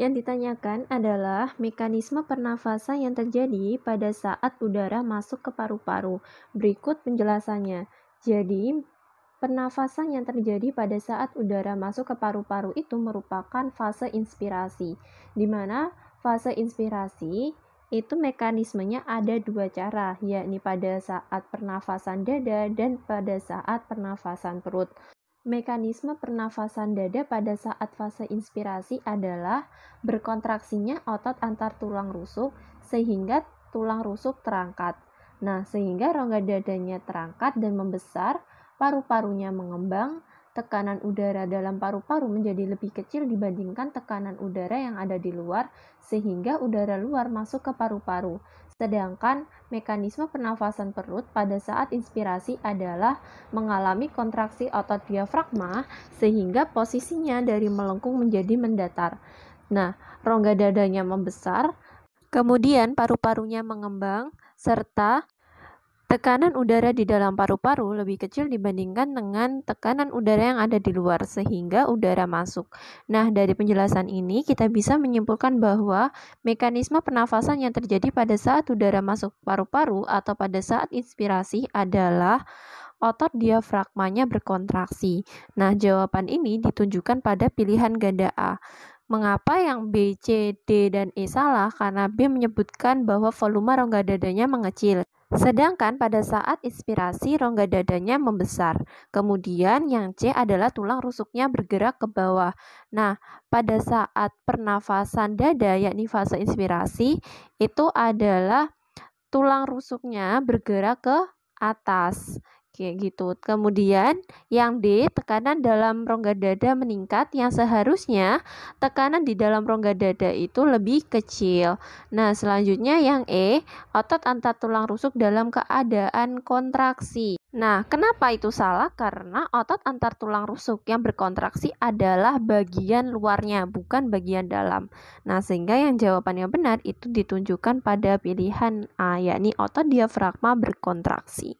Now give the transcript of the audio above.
Yang ditanyakan adalah mekanisme pernafasan yang terjadi pada saat udara masuk ke paru-paru. Berikut penjelasannya. Jadi, pernafasan yang terjadi pada saat udara masuk ke paru-paru itu merupakan fase inspirasi, di mana fase inspirasi itu mekanismenya ada dua cara, yakni pada saat pernafasan dada dan pada saat pernafasan perut. Mekanisme pernafasan dada pada saat fase inspirasi adalah berkontraksinya otot antar tulang rusuk sehingga tulang rusuk terangkat. Nah, sehingga rongga dadanya terangkat dan membesar, paru-parunya mengembang, tekanan udara dalam paru-paru menjadi lebih kecil dibandingkan tekanan udara yang ada di luar, sehingga udara luar masuk ke paru-paru. Sedangkan mekanisme pernafasan perut pada saat inspirasi adalah mengalami kontraksi otot diafragma, sehingga posisinya dari melengkung menjadi mendatar. Nah, rongga dadanya membesar, kemudian paru-parunya mengembang, serta Tekanan udara di dalam paru-paru lebih kecil dibandingkan dengan tekanan udara yang ada di luar, sehingga udara masuk. Nah, dari penjelasan ini, kita bisa menyimpulkan bahwa mekanisme pernafasan yang terjadi pada saat udara masuk paru-paru atau pada saat inspirasi adalah otot diafragmanya berkontraksi. Nah, jawaban ini ditunjukkan pada pilihan ganda A. Mengapa yang B, C, D, dan E salah? Karena B menyebutkan bahwa volume rongga dadanya mengecil. Sedangkan pada saat inspirasi rongga dadanya membesar. Kemudian yang C adalah tulang rusuknya bergerak ke bawah. Nah, pada saat pernafasan dada yakni fase inspirasi itu adalah tulang rusuknya bergerak ke atas kayak gitu. Kemudian yang D, tekanan dalam rongga dada meningkat yang seharusnya tekanan di dalam rongga dada itu lebih kecil. Nah, selanjutnya yang E, otot antar tulang rusuk dalam keadaan kontraksi. Nah, kenapa itu salah? Karena otot antar tulang rusuk yang berkontraksi adalah bagian luarnya, bukan bagian dalam. Nah, sehingga yang jawabannya benar itu ditunjukkan pada pilihan A, yakni otot diafragma berkontraksi.